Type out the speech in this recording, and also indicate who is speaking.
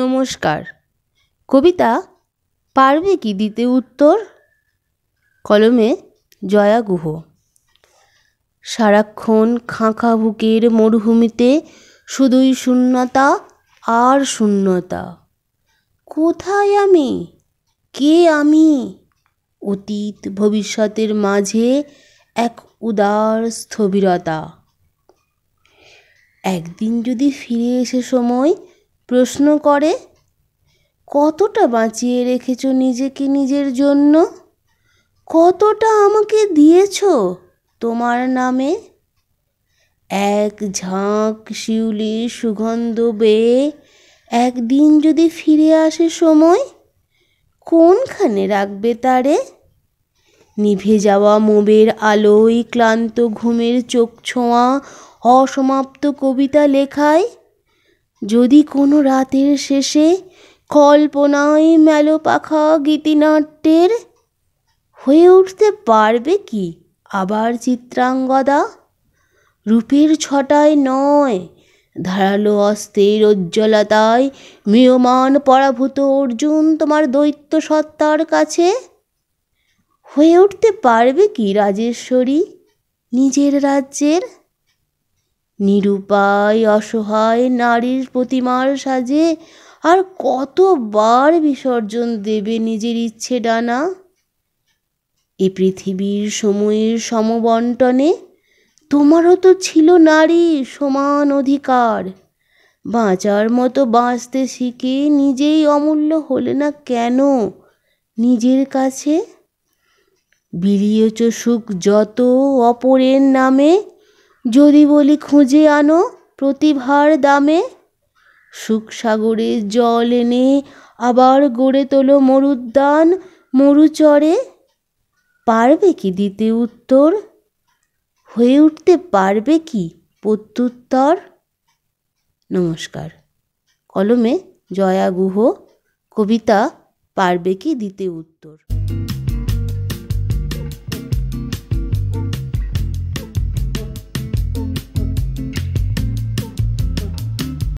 Speaker 1: নমস্কার কবিতা পারবে কি দিতে উত্তর কলমে জয়া গুহ সারাক্ষণ খাঁখা বুকের মরুভূমিতে শুধুই শূন্যতা আর শূন্যতা কোথায় আমি কে আমি অতীত ভবিষ্যতের মাঝে এক উদার স্থবিরতা একদিন যদি ফিরে এসে সময় প্রশ্ন করে কতটা বাঁচিয়ে রেখেছ নিজেকে নিজের জন্য কতটা আমাকে দিয়েছ তোমার নামে এক ঝাঁক শিউলির সুগন্ধ বেয়ে একদিন যদি ফিরে আসে সময় কোনখানে রাখবে তারে নিভে যাওয়া মোবের আলোয় ক্লান্ত ঘুমের চোখ ছোঁয়া অসমাপ্ত কবিতা লেখায় যদি কোনো রাতের শেষে কল্পনায় মেলোপাখা গীতিনাট্যের হয়ে উঠতে পারবে কি আবার চিত্রাঙ্গদা রূপের ছটায় নয় ধারালো অস্ত্রের উজ্জ্বলতায় মিয়মান পরাভূত অর্জুন তোমার দৈত্য সত্তার কাছে হয়ে উঠতে পারবে কি রাজেশ্বরী নিজের রাজ্যের নিরুপায় অসহায় নারীর প্রতিমার সাজে আর কতবার বিসর্জন দেবে নিজের ইচ্ছে ডানা এ পৃথিবীর সময়ের সমবন্টনে তোমারও তো ছিল নারী সমান অধিকার বাঁচার মতো বাঁচতে শিখে নিজেই অমূল্য হলে না কেন নিজের কাছে বিলিয়েছ সুখ যত অপরের নামে যদি বলি খুঁজে আনো প্রতিভার দামে সুখ জল এনে আবার গড়ে তোলো মরুদ্যান মরুচরে পারবে কি দিতে উত্তর হয়ে উঠতে পারবে কি প্রত্যুত্তর নমস্কার কলমে জয়া গুহ কবিতা পারবে কি দিতে উত্তর